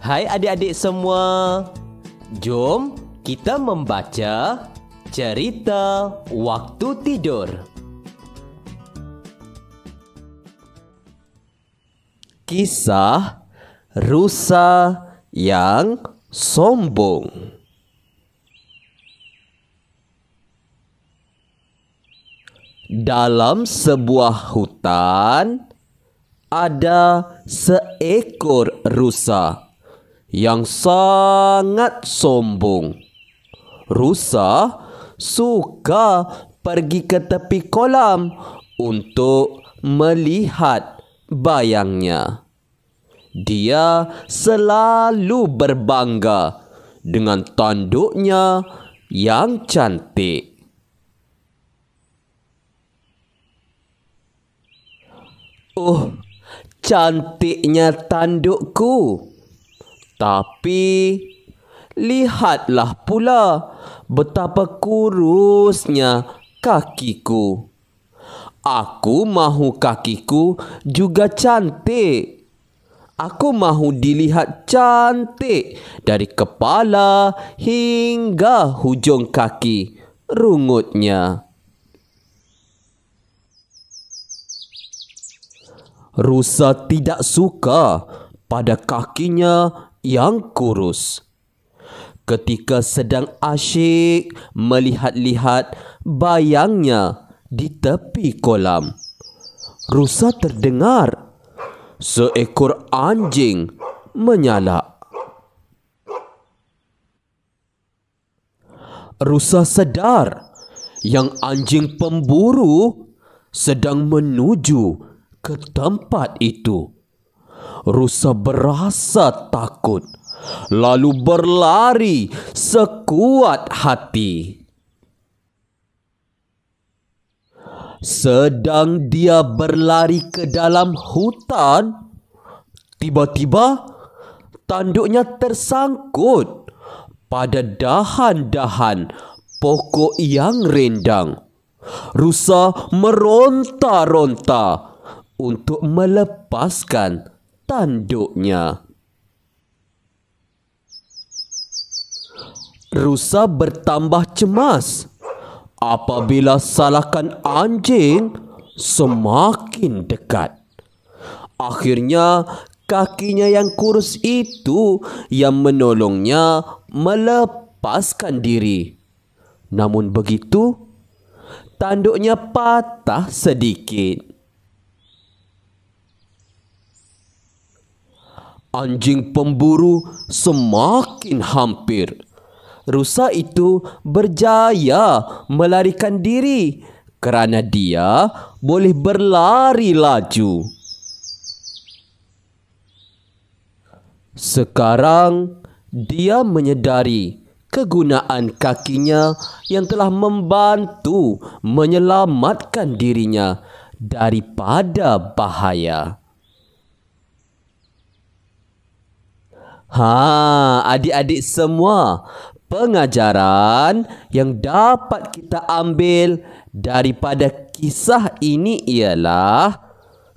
Hai adik-adik semua. Jom kita membaca cerita waktu tidur. Kisah rusa yang sombong. Dalam sebuah hutan ada seekor rusa yang sangat sombong. Rusa suka pergi ke tepi kolam untuk melihat bayangnya. Dia selalu berbangga dengan tanduknya yang cantik. Oh, cantiknya tandukku. Tapi lihatlah pula betapa kurusnya kakiku. Aku mahu kakiku juga cantik. Aku mahu dilihat cantik dari kepala hingga hujung kaki rungutnya. Rusa tidak suka pada kakinya yang kurus. Ketika sedang asyik melihat-lihat bayangnya di tepi kolam, rusa terdengar seekor anjing menyalak. Rusa sedar yang anjing pemburu sedang menuju ke tempat itu. Rusa berasa takut lalu berlari sekuat hati. Sedang dia berlari ke dalam hutan, tiba-tiba tanduknya tersangkut pada dahan-dahan pokok yang rendang. Rusa meronta-ronta untuk melepaskan tanduknya. Rusa bertambah cemas. Apabila salahkan anjing semakin dekat. Akhirnya kakinya yang kurus itu yang menolongnya melepaskan diri. Namun begitu tanduknya patah sedikit. anjing pemburu semakin hampir. Rusa itu berjaya melarikan diri kerana dia boleh berlari laju. Sekarang dia menyedari kegunaan kakinya yang telah membantu menyelamatkan dirinya daripada bahaya. Ha, adik-adik semua, pengajaran yang dapat kita ambil daripada kisah ini ialah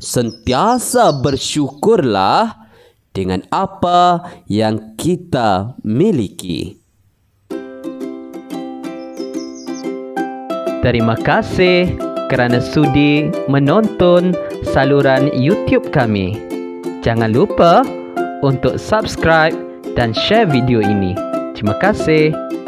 sentiasa bersyukurlah dengan apa yang kita miliki. Terima kasih kerana sudi menonton saluran YouTube kami. Jangan lupa untuk subscribe dan share video ini. Terima kasih.